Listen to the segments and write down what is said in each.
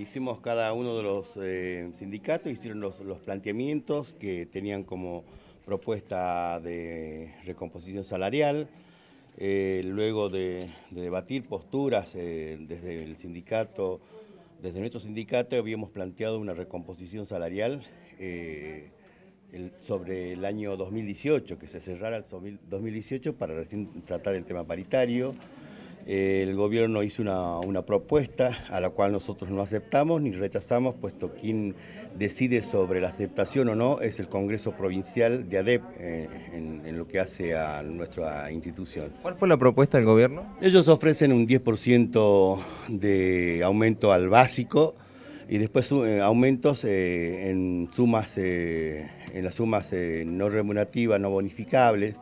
hicimos cada uno de los eh, sindicatos, hicieron los, planteamientos que tenían como propuesta de recomposición salarial, eh, luego de, debatir posturas eh, desde el sindicato, desde nuestro sindicato habíamos planteado una recomposición salarial sobre el año 2018, que se cerrara el 2018 para recién tratar el tema paritario. El gobierno hizo una, propuesta a la cual nosotros no aceptamos ni rechazamos, puesto quien decide sobre la aceptación o no es el Congreso Provincial de ADEP eh, en, lo que hace a nuestra institución. ¿Cuál fue la propuesta del gobierno? Ellos ofrecen un 10% de aumento al básico y después eh, aumentos eh, en sumas en las sumas no remunerativas, no bonificables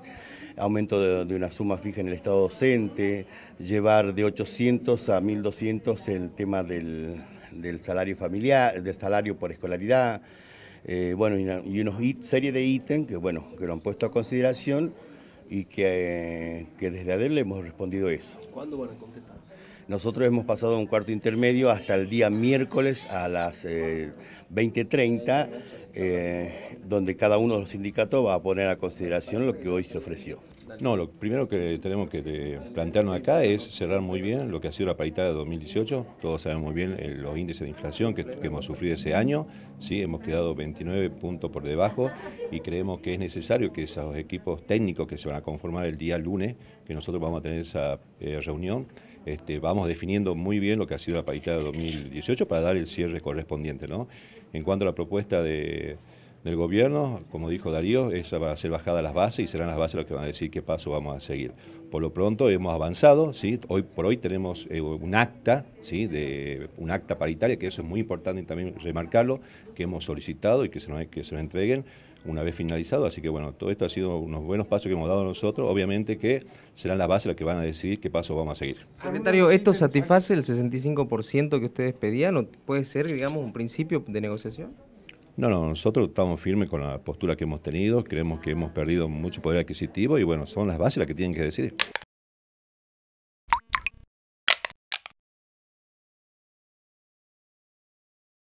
aumento de, una suma fija en el estado docente, llevar de 800 a 1200 el tema del, del salario familiar, del salario por escolaridad, eh, bueno, y una, serie de ítems que, bueno, que lo han puesto a consideración y eh, que, desde ADEL le hemos respondido eso. ¿Cuándo van a contestar? Nosotros hemos pasado un cuarto intermedio hasta el día miércoles a las 20.30, eh, eh, donde cada uno de los sindicatos va a poner a consideración lo que hoy se ofreció. No, lo primero que tenemos que plantearnos acá es cerrar muy bien lo que ha sido la paytada de 2018. Todos sabemos muy bien eh, los índices de inflación que, hemos sufrido ese año. Sí, hemos quedado 29 puntos por debajo y creemos que es necesario que esos equipos técnicos que se van a conformar el día lunes, que nosotros vamos a tener esa eh, reunión, este, vamos definiendo muy bien lo que ha sido la paritaria de 2018 para dar el cierre correspondiente. ¿no? En cuanto a la propuesta de del gobierno, como dijo Darío, esa va a ser bajada las bases y serán las bases las que van a decir qué paso vamos a seguir. Por lo pronto hemos avanzado, ¿sí? hoy por hoy tenemos eh, un acta, ¿sí? de, un acta paritaria, que eso es muy importante también remarcarlo, que hemos solicitado y que se nos, que se entreguen una vez finalizado, así que bueno, todo esto ha sido unos buenos pasos que hemos dado nosotros, obviamente que serán las bases las que van a decidir qué paso vamos a seguir. Secretario, ¿esto satisface el 65% que ustedes pedían o puede ser, digamos, un principio de negociación? No, no, nosotros estamos firmes con la postura que hemos tenido, creemos que hemos perdido mucho poder adquisitivo y bueno, son las bases las que tienen que decidir.